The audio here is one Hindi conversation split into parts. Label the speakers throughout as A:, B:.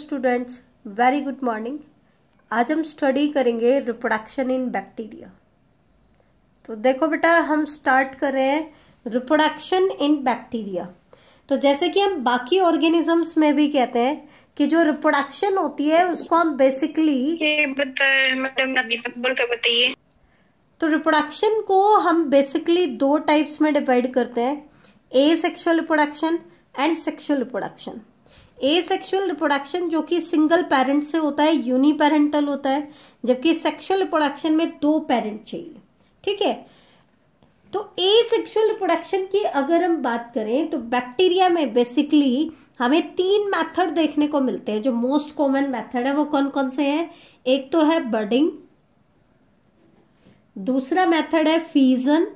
A: स्टूडेंट्स वेरी गुड मॉर्निंग आज हम स्टडी करेंगे रिप्रोडक्शन इन बैक्टीरिया तो देखो बेटा हम स्टार्ट कर रहे हैं रिप्रोडक्शन इन बैक्टीरिया तो जैसे कि हम बाकी ऑर्गेनिजम्स में भी कहते हैं कि जो रिप्रोडक्शन होती है उसको हम बेसिकली बताइए तो रिप्रोडक्शन को हम बेसिकली दो टाइप्स में डिवाइड करते हैं asexual reproduction and sexual reproduction asexual reproduction जो कि सिंगल पेरेंट से होता है यूनिपेरेंटल होता है जबकि सेक्सुअल रिप्रोडक्शन में दो पेरेंट चाहिए ठीक है तो ए सेक्शुअल रिप्रोडक्शन की अगर हम बात करें तो बैक्टीरिया में बेसिकली हमें तीन मेथड देखने को मिलते हैं जो मोस्ट कॉमन मेथड है वो कौन कौन से हैं एक तो है बर्डिंग दूसरा मेथड है फीजन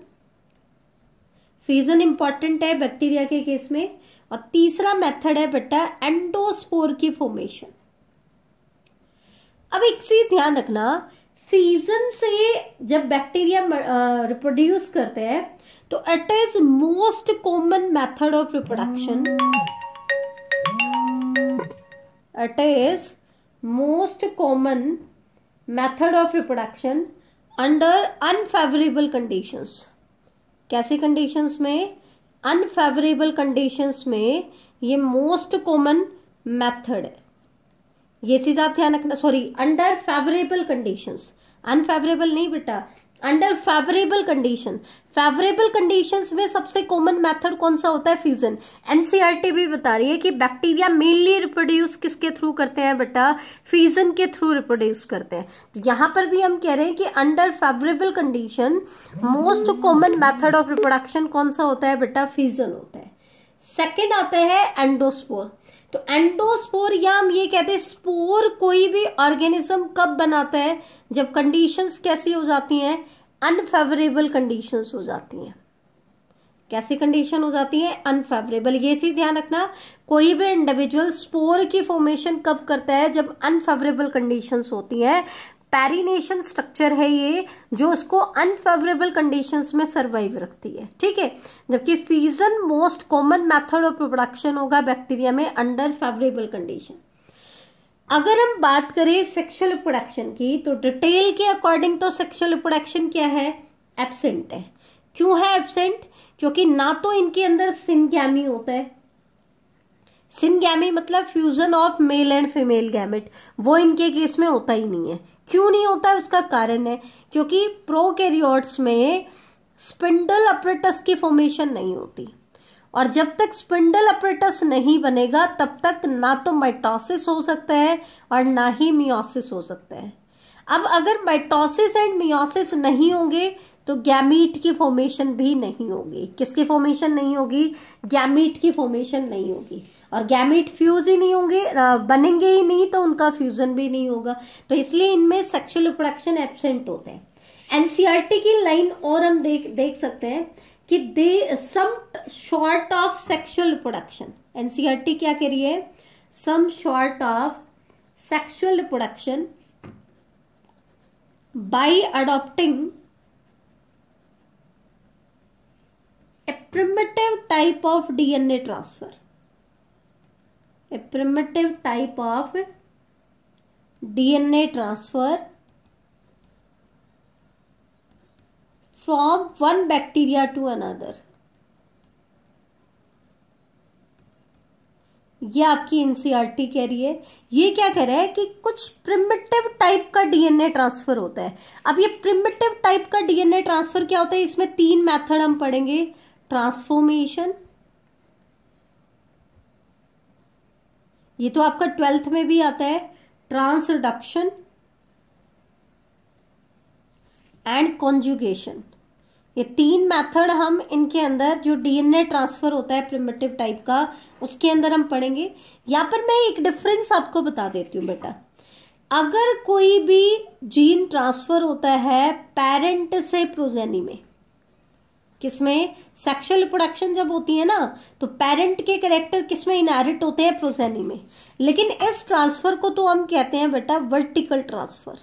A: फीजन इंपॉर्टेंट है बैक्टीरिया के केस में और तीसरा मेथड है बेटा एंडोस्पोर की फॉर्मेशन अब एक चीज ध्यान रखना फीजन से जब बैक्टीरिया रिप्रोड्यूस करते हैं तो it is most common method of reproduction it is most common method of reproduction under unfavourable conditions कैसे कंडीशंस में अनफेवरेबल कंडीशंस में ये मोस्ट कॉमन मेथड है ये चीज आप ध्यान रखना sorry under favourable conditions unfavourable नहीं बेटा under favourable condition favourable condition में सबसे कॉमन मेथड कौन सा होता है फ्यूजन एनसीआरटी भी बता रही है कि बैक्टीरिया मेनली रिप्रोड्यूस किसके थ्रू करते हैं बेटा फ्यूजन के थ्रू रिप्रोड्यूस करते हैं तो यहां पर भी हम कह रहे हैं कि under favourable condition most common method of reproduction कौन सा होता है बेटा फ्यूजन होता है सेकेंड आता है एंडोस्पोर तो एंडोस्पोर या हम ये कहते हैं स्पोर कोई भी ऑर्गेनिज्म कब बनाता है जब कंडीशंस कैसी हो जाती हैं अनफेवरेबल कंडीशंस हो जाती हैं कैसी कंडीशन हो जाती है अनफेवरेबल ये सी ध्यान रखना कोई भी इंडिविजुअल स्पोर की फॉर्मेशन कब करता है जब अनफेवरेबल कंडीशंस होती हैं पैरिनेशन स्ट्रक्चर है ये जो उसको अनफेवरेबल कंडीशंस में सर्वाइव रखती है ठीक है जबकि fission most common method of production होगा बैक्टीरिया में अंडर फेवरेबल कंडीशन अगर हम बात करें सेक्सुअल रिप्रोडक्शन की तो डिटेल के अकॉर्डिंग तो सेक्सुअल रिप्रोडक्शन क्या है एबसेंट है क्यों है एबसेंट क्योंकि ना तो इनके अंदर सिनगैमी होता है सिनगैमी मतलब fusion of male and female gamete वो इनके केस में होता ही नहीं है क्यों नहीं होता है उसका कारण है क्योंकि प्रोकैरियोट्स में स्पिंडल अपरेटस की फॉर्मेशन नहीं होती और जब तक स्पिंडल अपरेटस नहीं बनेगा तब तक ना तो माइटोसिस हो सकता है और ना ही मियोसिस हो सकता है अब अगर माइटोसिस एंड मियोसिस नहीं होंगे तो गैमीट की फॉर्मेशन भी नहीं होगी किसकी फॉर्मेशन नहीं होगी गैमीट की फॉर्मेशन नहीं होगी और गैमीट फ्यूज ही नहीं होंगे बनेंगे ही नहीं तो उनका फ्यूजन भी नहीं होगा तो इसलिए इनमें सेक्सुअल प्रोडक्शन एबसेंट होते हैं एनसीआरटी की लाइन और हम देख देख सकते हैं कि they some sort of sexual production NCERT क्या कह रही है some sort of sexual production by adopting a primitive type of DNA transfer a primitive type of DNA transfer from one bacteria to another ये आपकी एनसीआरटी e कह रही है ये क्या कह रहा है कि कुछ प्रिमिटिव टाइप का डीएनए ट्रांसफर होता है अब ये प्रिमिटिव टाइप का डीएनए ट्रांसफर क्या होता है इसमें तीन मेथड हम पढ़ेंगे ट्रांसफॉर्मेशन ये तो आपका ट्वेल्थ में भी आता है ट्रांसडक्शन एंड कॉन्जुगेशन ये तीन मेथड हम इनके अंदर जो डीएनए ट्रांसफर होता है प्रिमेटिव टाइप का उसके अंदर हम पढ़ेंगे या पर मैं एक डिफरेंस आपको बता देती हूँ बेटा अगर कोई भी जीन ट्रांसफर होता है पेरेंट से प्रोजेनी में किसमें सेक्सुअल प्रोडक्शन जब होती है ना तो पेरेंट के करेक्टर किसमें इनहेरिट होते हैं प्रोजेनी में लेकिन इस ट्रांसफर को तो हम कहते हैं बेटा वर्टिकल ट्रांसफर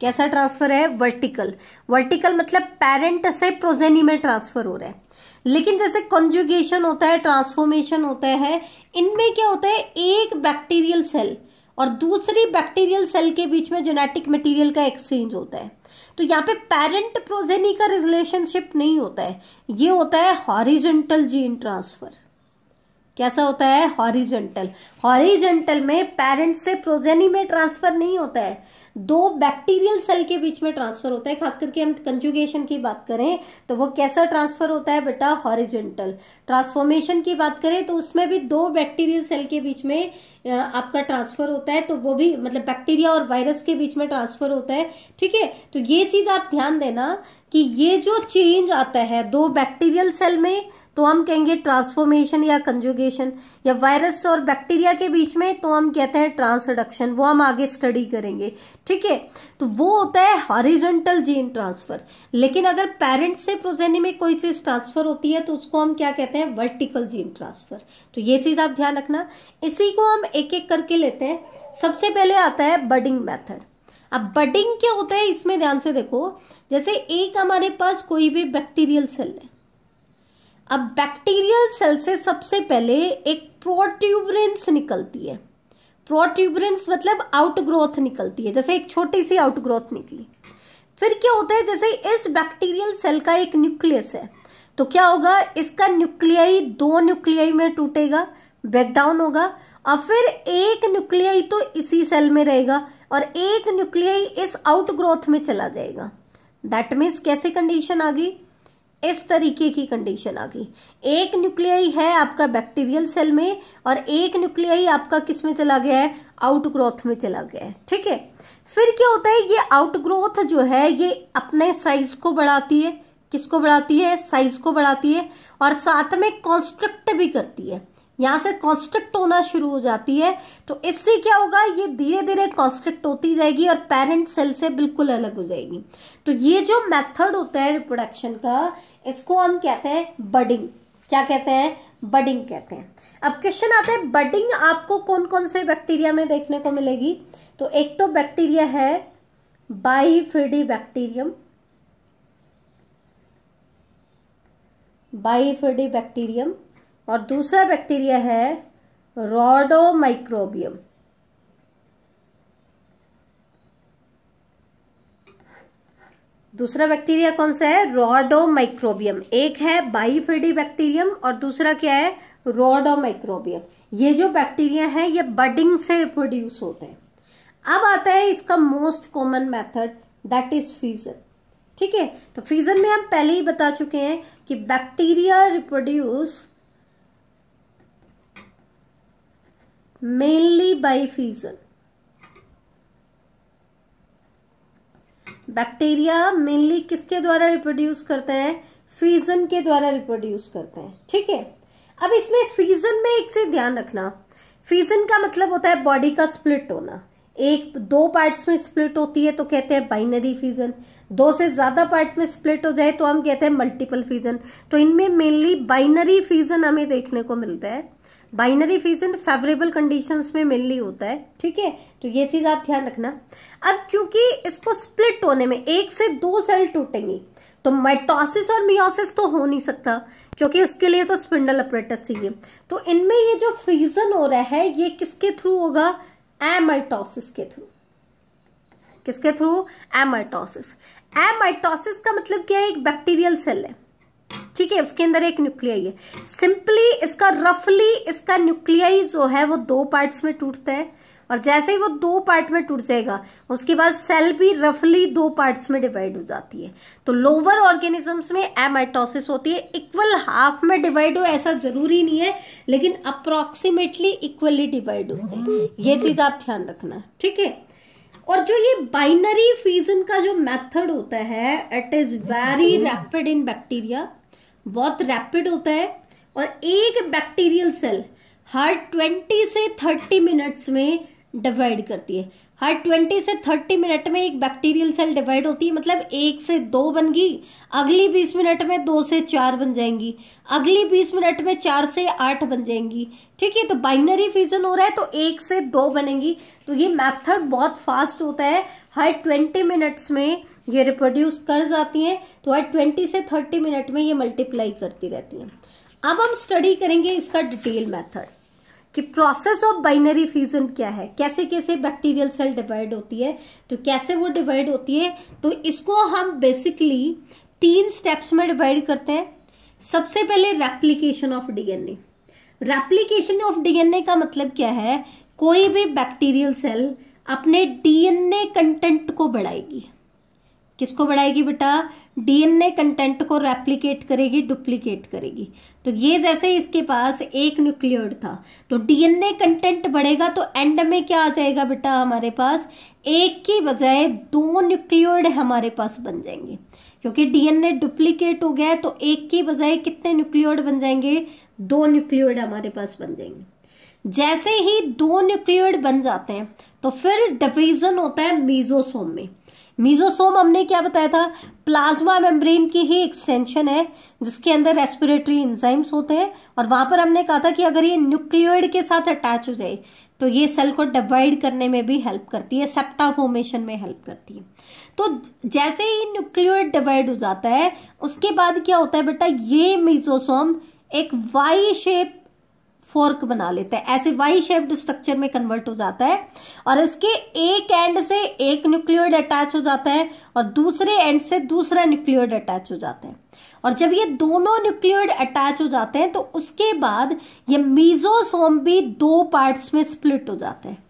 A: कैसा ट्रांसफर है वर्टिकल वर्टिकल मतलब पेरेंट से प्रोजेनी में ट्रांसफर हो रहा है लेकिन जैसे कंजुगेशन होता है ट्रांसफॉर्मेशन होता है इनमें क्या होता है एक बैक्टीरियल सेल और दूसरी बैक्टीरियल सेल के बीच में जेनेटिक मटेरियल का एक्सचेंज होता है तो यहाँ पे पेरेंट प्रोजेनी का रिलेशनशिप नहीं होता है ये होता है हॉरिजेंटल जीन ट्रांसफर कैसा होता है हॉरिजेंटल हॉरिजेंटल में पेरेंट से प्रोजेनी में ट्रांसफर नहीं होता है दो बैक्टीरियल सेल के बीच में ट्रांसफर होता है खास करके हम कंजुगेशन की बात करें तो वो कैसा ट्रांसफर होता है बेटा हॉरिजेंटल ट्रांसफॉर्मेशन की बात करें तो उसमें भी दो बैक्टीरियल सेल के बीच में आपका ट्रांसफर होता है तो वो भी मतलब बैक्टीरिया और वायरस के बीच में ट्रांसफर होता है ठीक है तो ये चीज आप ध्यान देना कि ये जो चेंज आता है दो बैक्टीरियल सेल में तो हम कहेंगे ट्रांसफॉर्मेशन या कंजुगेशन या वायरस और बैक्टीरिया के बीच में तो हम कहते हैं ट्रांसडक्शन वो हम आगे स्टडी करेंगे ठीक है तो वो होता है हॉरिजेंटल जीन ट्रांसफर लेकिन अगर पेरेंट से प्रोजेनी में कोई चीज ट्रांसफर होती है तो उसको हम क्या कहते हैं वर्टिकल जीन ट्रांसफर तो ये चीज आप ध्यान रखना इसी को हम एक एक करके लेते हैं सबसे पहले आता है बडिंग मैथड अब बडिंग क्या होता है इसमें ध्यान से देखो जैसे एक हमारे पास कोई भी बैक्टीरियल सेल है अब बैक्टीरियल सेल से सबसे पहले एक प्रोट्यूबरेंस निकलती है प्रोट्यूबरेंस मतलब आउटग्रोथ निकलती है जैसे एक छोटी सी आउटग्रोथ निकली फिर क्या होता है जैसे इस बैक्टीरियल सेल का एक न्यूक्लियस है तो क्या होगा इसका न्यूक्लियाई दो न्यूक्लियाई में टूटेगा ब्रेकडाउन होगा और फिर एक न्यूक्लियाई तो इसी सेल में रहेगा और एक न्यूक्लियाई इस आउटग्रोथ में चला जाएगा दैट मीन्स कैसे कंडीशन आ गई इस तरीके की कंडीशन आ गई एक न्यूक्लियाई है आपका बैक्टीरियल सेल में और एक न्यूक्लियाई आपका किस में चला गया है आउट ग्रोथ में चला गया है ठीक है फिर क्या होता है ये आउट ग्रोथ जो है ये अपने साइज को बढ़ाती है किसको बढ़ाती है साइज को बढ़ाती है और साथ में कॉन्स्ट्रक्ट भी करती है यहां से कॉन्स्ट्रिक्ट होना शुरू हो जाती है तो इससे क्या होगा ये धीरे धीरे कॉन्स्ट्रिक्ट होती जाएगी और पेरेंट सेल से बिल्कुल अलग हो जाएगी तो ये जो मेथड होता है रिप्रोडक्शन का इसको हम कहते हैं बडिंग क्या कहते हैं बडिंग कहते हैं अब क्वेश्चन आता है बडिंग आपको कौन कौन से बैक्टीरिया में देखने को मिलेगी तो एक तो बैक्टीरिया है बाईफिडी बैक्टीरियम बाईफिडी बैक्टीरियम और दूसरा बैक्टीरिया है रोडोमाइक्रोबियम दूसरा बैक्टीरिया कौन सा है रोडोमाइक्रोबियम एक है बाईफेडी बैक्टीरियम और दूसरा क्या है रोडोमाइक्रोबियम ये जो बैक्टीरिया है ये बडिंग से रिप्रोड्यूस होते हैं अब आता है इसका most common method that is fission ठीक है तो फीजन में हम पहले ही बता चुके हैं कि bacteria reproduce mainly by fission. Bacteria mainly किसके द्वारा रिप्रोड्यूस करते हैं fission के द्वारा रिप्रोड्यूस करते हैं ठीक है अब इसमें fission में एक से ध्यान रखना fission का मतलब होता है बॉडी का स्प्लिट होना एक दो पार्ट्स में स्प्लिट होती है तो कहते हैं बाइनरी फ्यूजन दो से ज्यादा पार्ट में स्प्लिट हो जाए तो हम कहते हैं मल्टीपल फ्यूजन तो इनमें मेनली बाइनरी फ्यूजन हमें देखने को मिलता है बाइनरी फीजन फेवरेबल कंडीशंस में मेनली होता है ठीक है तो ये चीज़ आप ध्यान रखना अब क्योंकि इसको स्प्लिट होने में एक से दो सेल टूटेंगी तो माइटोसिस और मियोसिस तो हो नहीं सकता क्योंकि उसके लिए तो स्पिंडल अपरेटस चाहिए तो इनमें ये जो फीजन हो रहा है ये किसके थ्रू होगा एमाइटोसिस के थ्रू किसके थ्रू एमाइटोसिस एमाइटोसिस का मतलब क्या है एक बैक्टीरियल सेल है ठीक है उसके अंदर एक न्यूक्लियाई है सिंपली इसका रफली इसका न्यूक्लियाई जो है वो दो पार्ट्स में टूटता है और जैसे ही वो दो पार्ट में टूट जाएगा उसके बाद सेल भी रफली दो पार्ट्स में डिवाइड हो जाती है तो लोअर ऑर्गेनिजम्स में एमाइटोसिस होती है इक्वल हाफ में डिवाइड हो ऐसा जरूरी नहीं है लेकिन अप्रोक्सीमेटली इक्वली डिवाइड होते हैं ये चीज आप ध्यान रखना ठीक है और जो ये बाइनरी फ्यूजन का जो मेथड होता है it is very rapid in bacteria बहुत रैपिड होता है और एक बैक्टीरियल सेल हर 20 से 30 मिनट्स में डिवाइड करती है हर 20 से 30 मिनट में एक बैक्टीरियल सेल डिवाइड होती है मतलब एक से दो बन गई अगली 20 मिनट में दो से चार बन जाएंगी अगली 20 मिनट में चार से आठ बन जाएंगी ठीक है तो बाइनरी फ्यूजन हो रहा है तो एक से दो बनेंगी तो ये मेथड बहुत फास्ट होता है हर 20 मिनट्स में ये रिप्रोड्यूस कर जाती है तो हर ट्वेंटी से थर्टी मिनट में ये मल्टीप्लाई करती रहती है अब हम स्टडी करेंगे इसका डिटेल मैथड कि प्रोसेस ऑफ बाइनरी फ्यूजन क्या है कैसे कैसे बैक्टीरियल सेल डिवाइड होती है तो कैसे वो डिवाइड होती है तो इसको हम बेसिकली तीन स्टेप्स में डिवाइड करते हैं सबसे पहले replication of DNA replication of DNA का मतलब क्या है कोई भी बैक्टीरियल सेल अपने डीएनए कंटेंट को बढ़ाएगी किसको बढ़ाएगी बेटा डीएनए कंटेंट को रेप्लीकेट करेगी डुप्लीकेट करेगी तो ये जैसे इसके पास एक न्यूक्लियर था तो डीएनए कंटेंट बढ़ेगा तो एंड में क्या आ जाएगा बेटा हमारे पास एक की बजाय दो न्यूक्लियोड हमारे पास बन जाएंगे क्योंकि डीएनए डुप्लीकेट हो गया है तो एक की बजाय कितने न्यूक्लियोड बन जाएंगे दो न्यूक्लियोड हमारे पास बन जाएंगे जैसे ही दो न्यूक्लियोड बन जाते हैं तो फिर डिवीजन होता है मीजोसोम में मीजोसोम हमने क्या बताया था प्लाज्मा मेम्ब्रेन की ही एक्सटेंशन है जिसके अंदर रेस्पिरेटरी इंजाइम्स होते हैं और वहां पर हमने कहा था कि अगर ये न्यूक्लियोइड के साथ अटैच हो जाए तो ये सेल को डिवाइड करने में भी हेल्प करती है सेप्टा फॉर्मेशन में हेल्प करती है तो जैसे ही न्यूक्लियोइड डिवाइड हो जाता है उसके बाद क्या होता है बेटा ये मीजोसोम एक वाई शेप फोर्क बना लेता है ऐसे वाई शेप्ड स्ट्रक्चर में कन्वर्ट हो जाता है और इसके एक एंड से एक न्यूक्लियोइड अटैच हो जाता है और दूसरे एंड से दूसरा न्यूक्लियोइड अटैच हो जाता है और जब ये दोनों न्यूक्लियोइड अटैच हो जाते हैं तो उसके बाद ये मीजोसोम भी दो पार्ट्स में स्प्लिट हो जाते हैं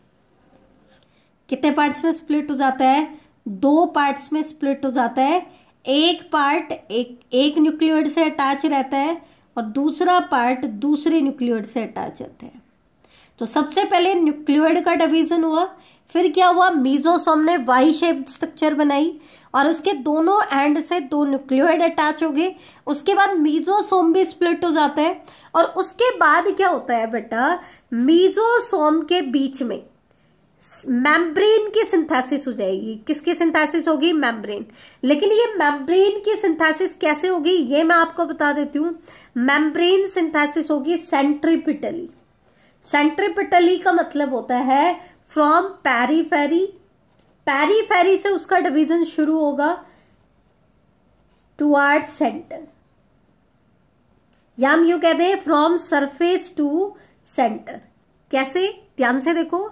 A: कितने पार्ट्स में स्प्लिट हो जाता है दो पार्ट्स में स्प्लिट हो जाता है एक पार्ट एक एक न्यूक्लियोइड से अटैच रहता है और दूसरा पार्ट दूसरे न्यूक्लियोड से अटैच होते हैं तो सबसे पहले न्यूक्लियोड का डिवीजन हुआ फिर क्या हुआ मीजोसोम ने वाई शेप स्ट्रक्चर बनाई और उसके दोनों एंड से दो न्यूक्लियोइड अटैच हो गए उसके बाद मीजोसोम भी स्प्लिट हो जाता है और उसके बाद क्या होता है बेटा मीजोसोम के बीच में मैमब्रेन की सिंथेसिस हो जाएगी किसकी सिंथेसिस होगी मैमब्रेन लेकिन ये मैमब्रेन की सिंथेसिस कैसे होगी ये मैं आपको बता देती हूँ मेम्ब्रेन सिंथेसिस होगी सेंट्रीपिटली सेंट्रीपिटली का मतलब होता है फ्रॉम पैरीफेरी पैरीफेरी से उसका डिवीजन शुरू होगा टुवर्ड सेंटर या हम यू कहते हैं फ्रॉम सरफेस टू सेंटर कैसे ध्यान से देखो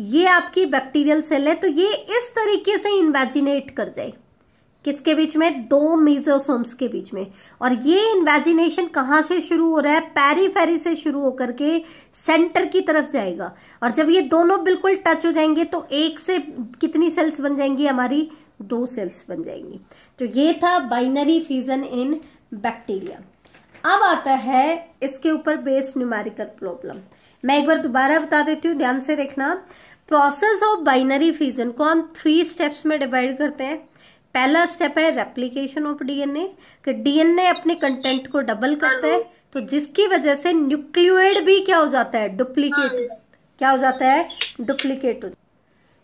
A: ये आपकी बैक्टीरियल सेल है तो ये इस तरीके से इन्वेजिनेट कर जाए किसके बीच में दो मीजोसोम्स के बीच में और ये इन्वेजिनेशन कहाँ से शुरू हो रहा है पैरीफेरी से शुरू होकर के सेंटर की तरफ जाएगा और जब ये दोनों बिल्कुल टच हो जाएंगे तो एक से कितनी सेल्स बन जाएंगी हमारी दो सेल्स बन जाएंगी तो ये था बाइनरी फ्यूजन इन बैक्टीरिया अब आता है इसके ऊपर बेस्ड न्यूमेरिकल प्रॉब्लम मैं एक बार दोबारा बता देती हूँ ध्यान से देखना प्रोसेस ऑफ बाइनरी फ्यूजन को हम थ्री स्टेप्स में डिवाइड करते हैं पहला स्टेप है रेप्लीकेशन ऑफ डीएनए कि डीएनए अपने कंटेंट को डबल करता है तो जिसकी वजह से न्यूक्लियोइड भी क्या हो जाता है डुप्लीकेट हाँ। क्या हो जाता है डुप्लीकेट हो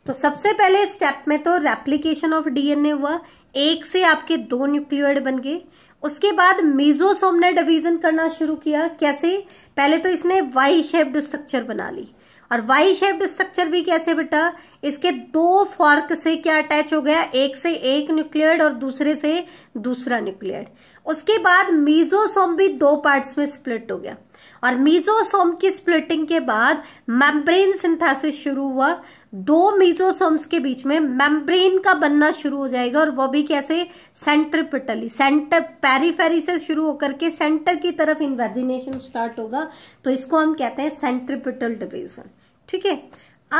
A: तो सबसे पहले स्टेप में तो रेप्लीकेशन ऑफ डीएनए हुआ एक से आपके दो न्यूक्लियोइड बन गए उसके बाद मेजोसोम ने डिवीजन करना शुरू किया कैसे पहले तो इसने वाई शेप्ड स्ट्रक्चर बना ली और वाई शेप्ड स्ट्रक्चर भी कैसे बेटा इसके दो फॉर्क से क्या अटैच हो गया एक से एक न्यूक्लियड और दूसरे से दूसरा न्यूक्लियड उसके बाद मीजोसोम भी दो पार्ट्स में स्प्लिट हो गया और मीजोसोम की स्प्लिटिंग के बाद मेम्ब्रेन सिंथेसिस शुरू हुआ दो मीजोसोम्स के बीच में मेम्ब्रेन का बनना शुरू हो जाएगा और वो भी कैसे सेंट्रपिटली सेंटर पेरीफेरी से शुरू होकर के सेंटर की तरफ इन्वेजिनेशन स्टार्ट होगा तो इसको हम कहते हैं सेंट्रिपिटल डिवीजन ठीक है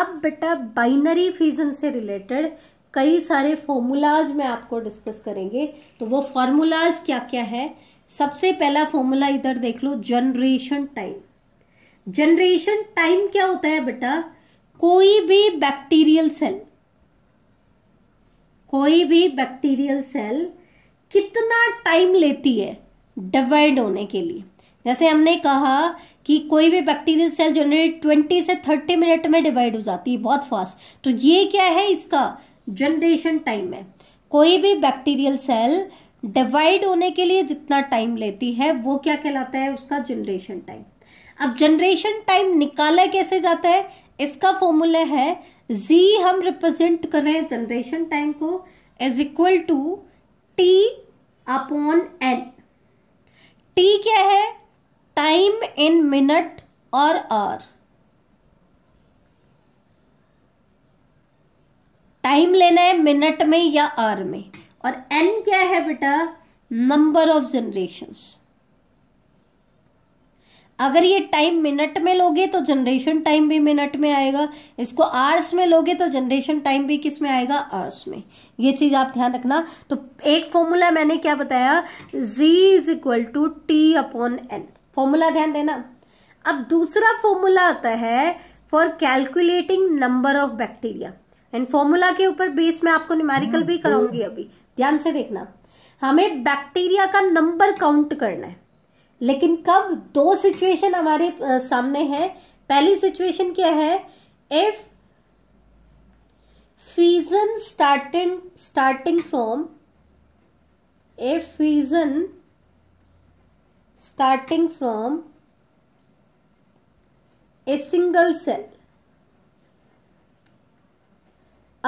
A: अब बेटा बाइनरी फीजन से रिलेटेड कई सारे फॉर्मूलाज में आपको डिस्कस करेंगे तो वो फॉर्मूलाज क्या क्या है सबसे पहला फॉर्मूला इधर देख लो जनरेशन टाइम जनरेशन टाइम क्या होता है बेटा कोई भी बैक्टीरियल सेल कोई भी बैक्टीरियल सेल कितना टाइम लेती है डिवाइड होने के लिए जैसे हमने कहा कि कोई भी बैक्टीरियल सेल जो ट्वेंटी से थर्टी मिनट में डिवाइड हो जाती है बहुत फास्ट तो ये क्या है इसका जनरेशन टाइम है कोई भी बैक्टीरियल सेल डिवाइड होने के लिए जितना टाइम लेती है वो क्या कहलाता है उसका जनरेशन टाइम अब जनरेशन टाइम निकाला कैसे जाता है इसका फॉर्मूला है जी हम रिप्रेजेंट कर रहे हैं जनरेशन टाइम को is equal to T upon N T क्या है टाइम इन मिनट और आर टाइम लेना है मिनट में या आर में और एन क्या है बेटा नंबर ऑफ जनरेशंस अगर ये टाइम मिनट में लोगे तो जनरेशन टाइम भी मिनट में आएगा इसको आर्स में लोगे तो जनरेशन टाइम भी किस में आएगा आर्स में ये चीज आप ध्यान रखना तो एक फॉर्मूला मैंने क्या बताया z is equal to T upon N formula ध्यान देना अब दूसरा फॉर्मूला आता है for calculating number of bacteria and formula के ऊपर बेस में आपको न्यूमेरिकल भी hmm, तो कराऊंगी अभी ध्यान से देखना हमें बैक्टीरिया का नंबर काउंट करना है लेकिन कब दो सिचुएशन हमारे सामने है पहली सिचुएशन क्या है if fission starting starting from a fission starting from a single cell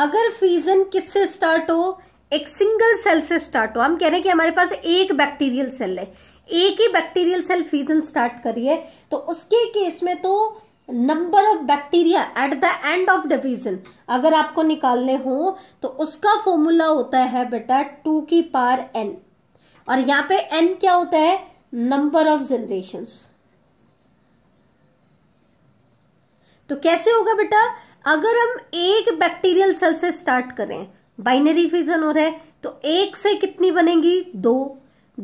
A: अगर फीजन किससे स्टार्ट हो एक सिंगल सेल से स्टार्ट हो हम कह रहे हैं कि हमारे पास एक बैक्टीरियल सेल है एक ही बैक्टीरियल सेल फ्यूजन स्टार्ट करिए तो उसके केस में तो number of bacteria at the end of division अगर आपको निकालने हो तो उसका फॉर्मूला होता है बेटा टू की पार एन और यहां पे एन क्या होता है नंबर ऑफ जनरेशन तो कैसे होगा बेटा अगर हम एक बैक्टीरियल सेल से स्टार्ट करें बाइनरी फीजन हो रहा है तो एक से कितनी बनेगी दो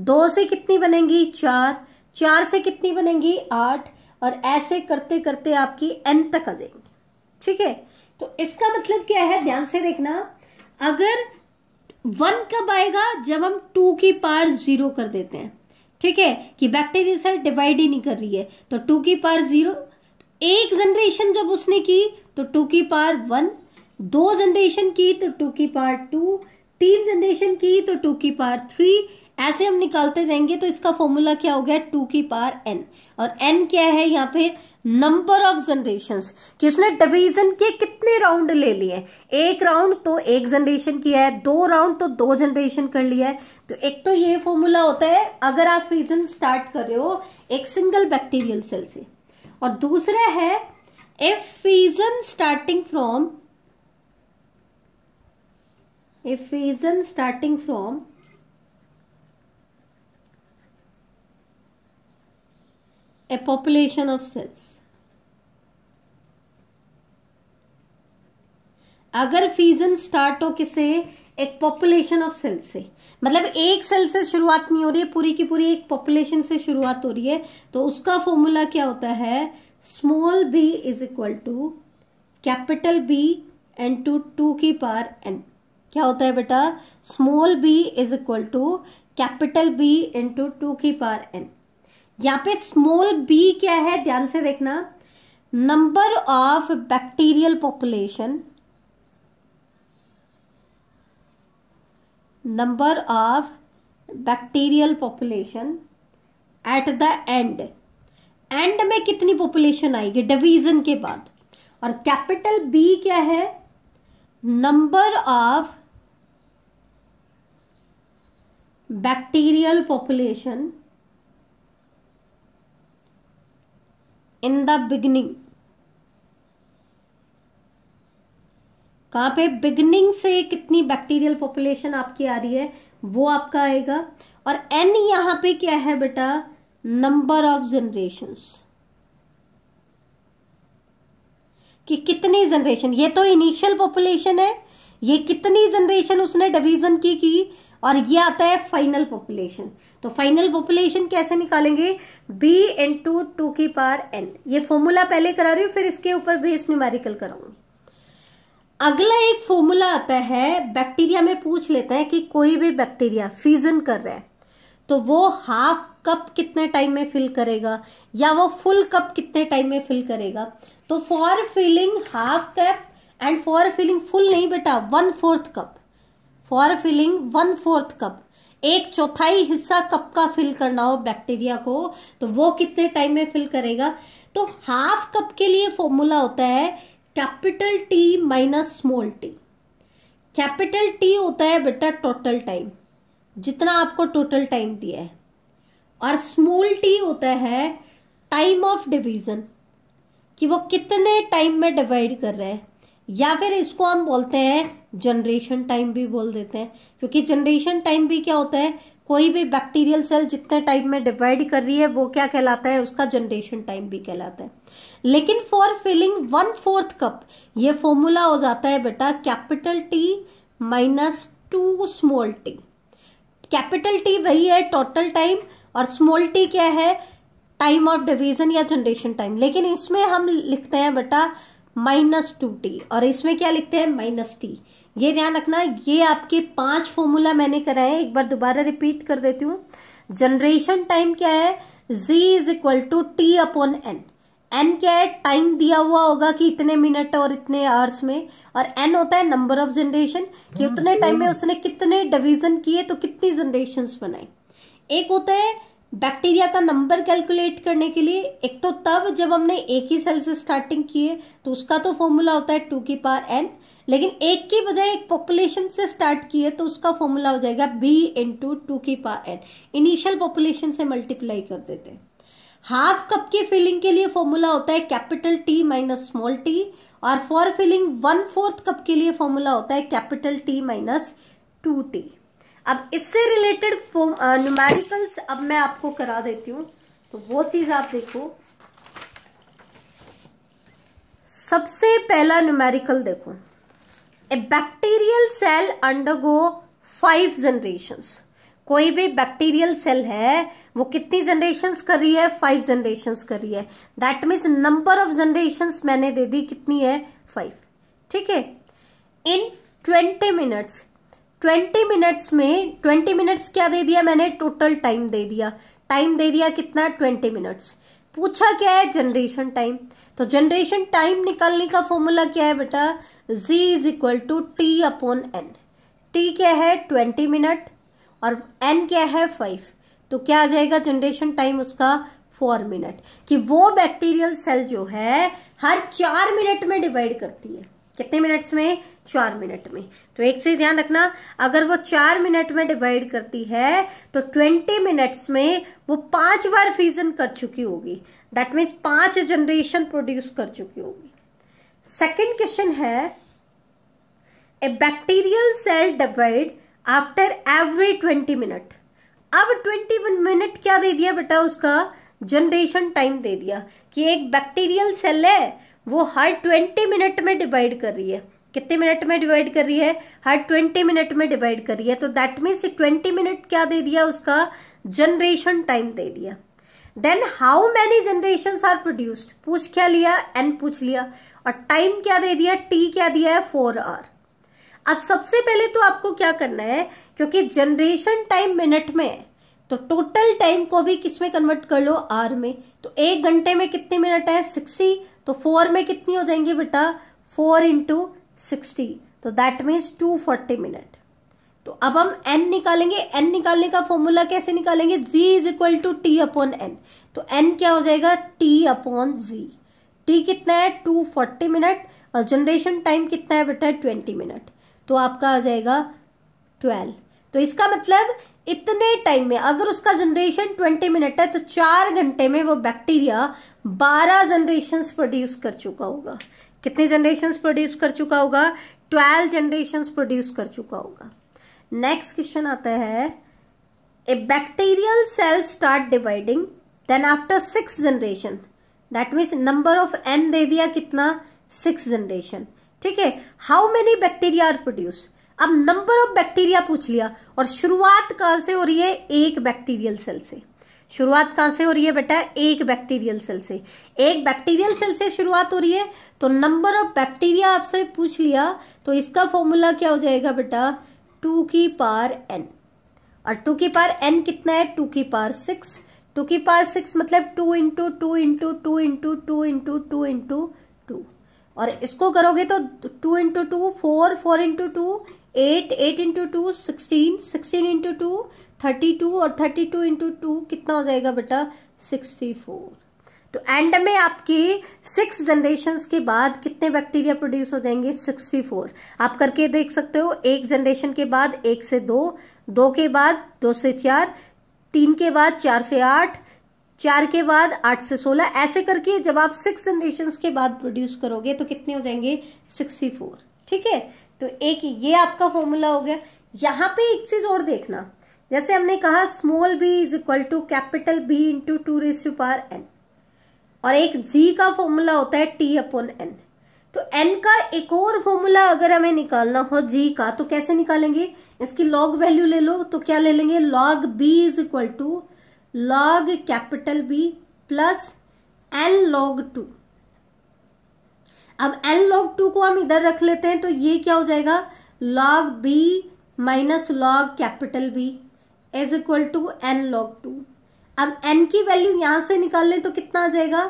A: दो से कितनी बनेंगी चार चार से कितनी बनेंगी आठ और ऐसे करते करते आपकी एन तक आ जाएंगी ठीक है तो इसका मतलब क्या है ध्यान से देखना अगर वन कब आएगा जब हम टू की पार जीरो कर देते हैं ठीक है कि बैक्टीरिया सेल डिवाइड ही नहीं कर रही है तो टू की पार जीरो एक जनरेशन जब उसने की तो टू की पार वन दो जनरेशन की तो टू की पार टू तीन जनरेशन की तो टू की पार थ्री ऐसे हम निकालते जाएंगे तो इसका फॉर्मूला क्या हो गया टू की पार एन और एन क्या है यहाँ पे नंबर ऑफ जनरेशन कि उसने डिवीजन के कितने राउंड ले लिए एक राउंड तो एक जनरेशन किया है दो राउंड तो दो जनरेशन कर लिया है तो एक तो ये फॉर्मूला होता है अगर आप फीजन स्टार्ट कर रहे हो एक सिंगल बैक्टीरियल सेल से और दूसरा है a fission starting from a fission starting from a population of cells अगर फीजन स्टार्ट हो किसे एक पॉपुलेशन ऑफ सेल से मतलब एक सेल से शुरुआत नहीं हो रही है पूरी की पूरी एक पॉपुलेशन से शुरुआत हो रही है तो उसका फॉर्मूला क्या होता है small B is equal to capital B N two two की पार एन क्या होता है बेटा small B is equal to capital B into two की पार एन यहां पे स्मॉल बी क्या है ध्यान से देखना number of bacterial population number of bacterial population at the end end में कितनी पॉपुलेशन आएगी डिवीजन के बाद और कैपिटल बी क्या है number of bacterial population in the beginning कहां पे बिगनिंग से कितनी बैक्टीरियल पॉपुलेशन आपकी आ रही है वो आपका आएगा और एन यहां पे क्या है बेटा नंबर ऑफ जनरेशन कि कितनी जनरेशन ये तो इनिशियल पॉपुलेशन है ये कितनी जनरेशन उसने डिवीजन की की और ये आता है फाइनल पॉपुलेशन तो फाइनल पॉपुलेशन कैसे निकालेंगे बी एन टू टू की पार एन ये फॉर्मूला पहले करा रही हूं फिर इसके ऊपर बेस न्यूमेरिकल कराऊंगी अगला एक फॉर्मूला आता है बैक्टीरिया में पूछ लेता है कि कोई भी बैक्टीरिया फीजन कर रहा है तो वो हाफ कप कितने टाइम में फिल करेगा या वो फुल कप कितने टाइम में फिल करेगा तो for filling half cup and for filling full नहीं बेटा one fourth cup for filling one fourth cup एक चौथाई हिस्सा कप का फिल करना हो बैक्टीरिया को तो वो कितने टाइम में फिल करेगा तो हाफ कप के लिए फॉर्मूला होता है capital T minus small T capital T होता है बेटा टोटल टाइम जितना आपको टोटल टाइम दिया है और स्मॉल टी होता है टाइम ऑफ डिवीजन कि वो कितने टाइम में डिवाइड कर रहे हैं या फिर इसको हम बोलते हैं जनरेशन टाइम भी बोल देते हैं क्योंकि जनरेशन टाइम भी क्या होता है कोई भी बैक्टीरियल सेल जितने टाइम में डिवाइड कर रही है वो क्या कहलाता है उसका जनरेशन टाइम भी कहलाता है लेकिन for filling one fourth cup ये फॉर्मूला हो जाता है बेटा capital T minus two small T capital T वही है टोटल टाइम और स्मॉल टी क्या है टाइम ऑफ डिवीजन या जनरेशन टाइम लेकिन इसमें हम लिखते हैं बेटा माइनस टू टी और इसमें क्या लिखते हैं माइनस टी ये ध्यान रखना ये आपके पांच फॉर्मूला मैंने कराए एक बार दोबारा रिपीट कर देती हूँ जनरेशन टाइम क्या है z is equal to T upon N N क्या है टाइम दिया हुआ होगा कि इतने मिनट और इतने आवर्स में और एन होता है नंबर ऑफ जनरेशन कि उतने टाइम में उसने कितने डिवीजन किए तो कितनी जनरेशन बनाई एक होता है बैक्टीरिया का नंबर कैलकुलेट करने के लिए एक तो तब जब हमने एक ही सेल से स्टार्टिंग किए तो उसका तो फॉर्मूला होता है टू की पावर एन लेकिन एक की बजाय एक पॉपुलेशन से स्टार्ट किए तो उसका फॉर्मूला हो जाएगा बी इंटू टू की पावर एन इनिशियल पॉपुलेशन से मल्टीप्लाई कर देते हैं हाफ कप की फिलिंग के लिए फॉर्मूला होता है capital T minus small T और for filling one fourth cup के लिए फॉर्मूला होता है capital T minus two T अब इससे रिलेटेड न्यूमेरिकल्स uh, अब मैं आपको करा देती हूं तो वो चीज़ आप देखो सबसे पहला न्यूमेरिकल देखो a bacterial cell undergo five generation कोई भी बैक्टीरियल सेल है वो कितनी जनरेशन कर रही है फाइव जनरेशन कर रही है that means number of generation मैंने दे दी कितनी है फाइव ठीक है in twenty minutes twenty minutes में ट्वेंटी मिनट्स क्या दे दिया मैंने टोटल टाइम दे दिया टाइम दे दिया कितना ट्वेंटी मिनट्स पूछा क्या है जनरेशन टाइम तो जनरेशन टाइम निकालने का फॉर्मूला क्या है बेटा z is equal to T upon N T क्या है ट्वेंटी मिनट और एन क्या है फाइव तो क्या आ जाएगा जनरेशन टाइम उसका फोर मिनट कि वो बैक्टीरियल सेल जो है हर चार मिनट में डिवाइड करती है कितने मिनट्स में चार मिनट में तो एक से ध्यान रखना अगर वो चार मिनट में डिवाइड करती है तो ट्वेंटी मिनट्स में वो पांच बार फ्यूजन कर चुकी होगी दैट मीन्स पांच जनरेशन प्रोड्यूस कर चुकी होगी सेकेंड क्वेश्चन है a bacterial cell divide after every twenty minute अब ट्वेंटी वन मिनट क्या दे दिया बेटा उसका जनरेशन टाइम दे दिया कि एक बैक्टीरियल सेल है वो हर ट्वेंटी मिनट में डिवाइड कर रही है कितने मिनट में डिवाइड कर रही है हर ट्वेंटी मिनट में डिवाइड कर रही है तो दैट मीन्स ट्वेंटी मिनट क्या दे दिया उसका जनरेशन टाइम दे दिया then how many generation are produced पूछ क्या लिया एन पूछ लिया और टाइम क्या दे दिया टी क्या दिया है फोर आर अब सबसे पहले तो आपको क्या करना है क्योंकि जनरेशन टाइम मिनट में है तो टोटल टाइम को भी किस में कन्वर्ट कर लो आर में तो एक घंटे में कितने मिनट है सिक्सटी तो फोर में कितनी हो जाएंगी बेटा फोर इंटू सिक्सटी तो that means two forty minute तो अब हम एन निकालेंगे एन निकालने का फॉर्मूला कैसे निकालेंगे G is equal to T upon N तो एन क्या हो जाएगा टी अपॉन जी टी कितना है टू फोर्टी मिनट और जनरेशन टाइम कितना है बेटा ट्वेंटी मिनट तो आपका आ जाएगा ट्वेल्व तो इसका मतलब इतने टाइम में अगर उसका जनरेशन ट्वेंटी मिनट है तो चार घंटे में वो बैक्टीरिया बारह जनरेशन प्रोड्यूस कर चुका होगा कितने जनरेशन प्रोड्यूस कर चुका होगा ट्वेल्व जनरेशन प्रोड्यूस कर चुका होगा नेक्स्ट क्वेश्चन आता है a bacterial cell start dividing then after six generation that means number of N दे दिया कितना सिक्स जनरेशन ठीक है how many bacteria are produce अब नंबर ऑफ बैक्टीरिया पूछ लिया और शुरुआत काल से हो रही है एक बैक्टीरियल सेल से शुरुआत कहां से हो रही है बेटा एक बैक्टीरियल सेल से एक बैक्टीरियल सेल से शुरुआत हो रही है तो नंबर ऑफ बैक्टीरिया आपसे पूछ लिया तो इसका फॉर्मूला क्या हो जाएगा बेटा टू की पार एन और टू की पार एन कितना है टू की पार सिक्स टू की पार सिक्स मतलब two into two into two into two into two into two और इसको करोगे तो two into two four four into two eight eight into two sixteen sixteen into two thirty two और थर्टी टू इंटू टू कितना हो जाएगा बेटा सिक्सटी फोर तो एंड में आपके सिक्स जनरेशन के बाद कितने बैक्टीरिया प्रोड्यूस हो जाएंगे सिक्सटी फोर आप करके देख सकते हो एक जनरेशन के बाद एक से दो दो के बाद दो से चार तीन के बाद चार से आठ चार के बाद आठ से सोलह ऐसे करके जब आप सिक्स जनरेशन के बाद प्रोड्यूस करोगे तो कितने हो जाएंगे सिक्सटी फोर ठीक है तो एक ये आपका फॉर्मूला हो गया यहाँ पे एक चीज और देखना जैसे हमने कहा small B is equal to capital B into two raise power N और एक जी का फॉर्मूला होता है टी अपॉन एन तो एन का एक और फॉर्मूला अगर हमें निकालना हो जी का तो कैसे निकालेंगे इसकी लॉग वैल्यू ले लो तो क्या ले लेंगे log B is equal to log capital B plus N log two अब एन लॉग टू को हम इधर रख लेते हैं तो ये क्या हो जाएगा log B minus log capital B is equal to N log two अब एन की वैल्यू यहां से निकाल लें तो कितना आ जाएगा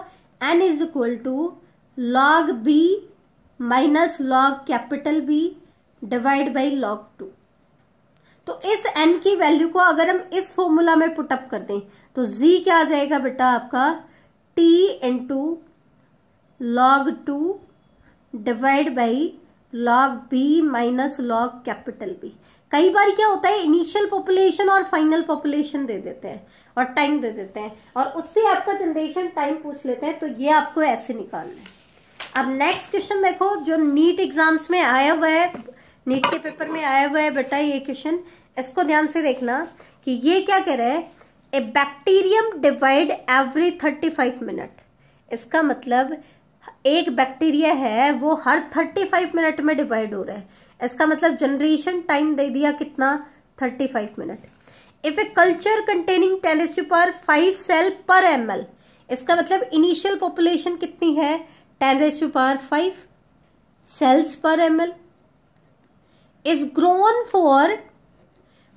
A: N is equal to log B minus log capital B divide by log two तो इस एन की वैल्यू को अगर हम इस फॉर्मूला में पुटअप कर दें तो जी क्या आ जाएगा बेटा आपका T into log two divide by log B minus log capital B कई बार क्या होता है इनिशियल पॉपुलेशन और फाइनल पॉपुलेशन दे देते हैं और टाइम दे देते हैं और उससे आपका जनरेशन टाइम पूछ लेते हैं तो ये आपको ऐसे निकालना है अब नेक्स्ट क्वेश्चन देखो जो नीट एग्जाम्स में आया हुआ है नीट के पेपर में आया हुआ है बेटा ये क्वेश्चन इसको ध्यान से देखना कि ये क्या कह रहा है a bacterium divide every thirty five minute इसका मतलब एक बैक्टीरिया है वो हर थर्टी फाइव मिनट में डिवाइड हो रहा है इसका मतलब जनरेशन टाइम दे दिया कितना thirty five minute if a culture containing ten raise to five cell per M इसका मतलब इनिशियल पॉपुलेशन कितनी है power five cells per M is grown for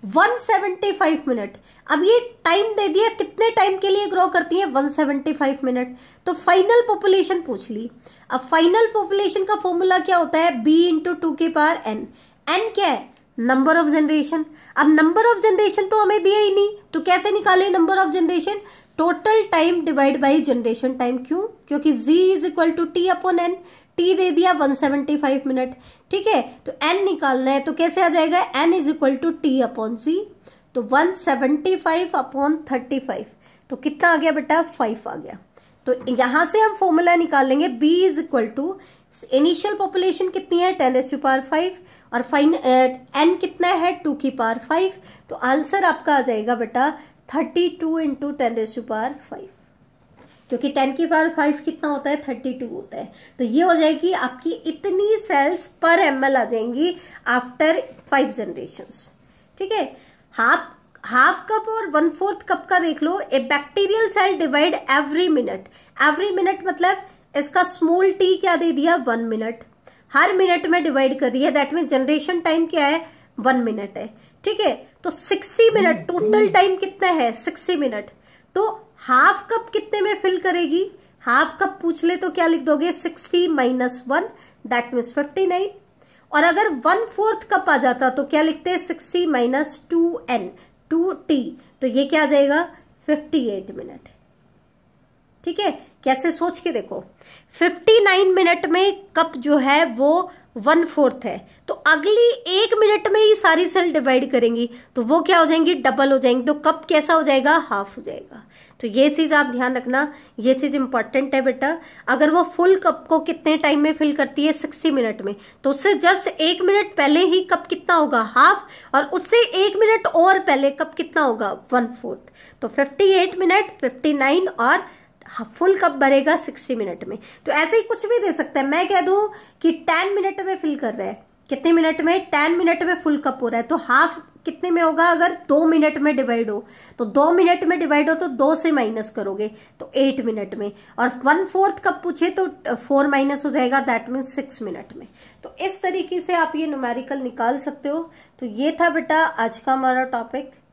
A: 175 minute अब ये टाइम दे दिया कितने टाइम के लिए ग्रो करती है 175 मिनट तो फाइनल पॉपुलेशन पूछ ली अब फाइनल पॉपुलेशन का फॉर्मूला क्या होता है बी इंटू टू के पार एन एन क्या है नंबर ऑफ जनरेशन अब नंबर ऑफ जनरेशन तो हमें दिया ही नहीं तो कैसे निकाले number of generation total time divide by generation time क्यों क्योंकि G is equal to T upon N T दे दिया 175 मिनट ठीक है तो एन निकालना है तो कैसे आ जाएगा N is equal to T upon C तो 175 अपॉन थर्टी तो कितना आ गया बेटा 5 आ गया तो यहां से हम फॉर्मूला निकालेंगे B is equal to initial population कितनी है ten S U power five और फाइन एन कितना है टू की पार फाइव तो आंसर आपका आ जाएगा बेटा thirty two into ten S U power five क्योंकि टेन की पावर फाइव कितना होता है थर्टी टू होता है तो ये हो जाएगी आपकी इतनी सेल्स पर एम आ जाएंगी आफ्टर फाइव जनरेशन ठीक है हाफ हाफ कप और वन फोर्थ कप का देख लो a bacterial cell divide every minute every minute मतलब इसका स्मॉल टी क्या दे दिया वन मिनट हर मिनट में डिवाइड कर रही है दैट मीन जनरेशन टाइम क्या है वन मिनट है ठीक है तो सिक्सटी मिनट टोटल टाइम कितना है सिक्सटी मिनट तो हाफ कप कितने में फिल करेगी हाफ कप पूछ ले तो क्या लिख दोगे sixty minus one that mean fifty nine और अगर वन फोर्थ कप आ जाता तो क्या लिखते हैं sixty minus two N two T तो ये क्या आ जाएगा फिफ्टी एट मिनट ठीक है कैसे सोच के देखो फिफ्टी नाइन मिनट में कप जो है वो वन फोर्थ है तो अगली एक मिनट में ही सारी सेल डिवाइड करेंगी तो वो क्या हो जाएंगी डबल हो जाएंगी तो कब कैसा हो जाएगा हाफ हो जाएगा तो ये चीज आप ध्यान रखना ये चीज इंपॉर्टेंट है बेटा अगर वो फुल कप को कितने टाइम में फिल करती है सिक्सटी मिनट में तो उससे जस्ट एक मिनट पहले ही कप कितना होगा हाफ और उससे एक मिनट और पहले कप कितना होगा वन फोर्थ तो fifty eight minute fifty nine और फुल हाँ, कप भरेगा सिक्सटी मिनट में तो ऐसे ही कुछ भी दे सकते हैं मैं कह दू कि टेन मिनट में फिल कर रहे हैं कितने मिनट में टेन मिनट में फुल कप हो रहा है तो हाफ कितने में होगा अगर दो मिनट में डिवाइड हो तो दो मिनट में डिवाइड हो तो दो से माइनस करोगे तो एट मिनट में और वन फोर्थ कप पूछे तो फोर माइनस हो जाएगा दैट मीन सिक्स मिनट में तो इस तरीके से आप ये न्यूमेरिकल निकाल सकते हो तो ये था बेटा आज का हमारा टॉपिक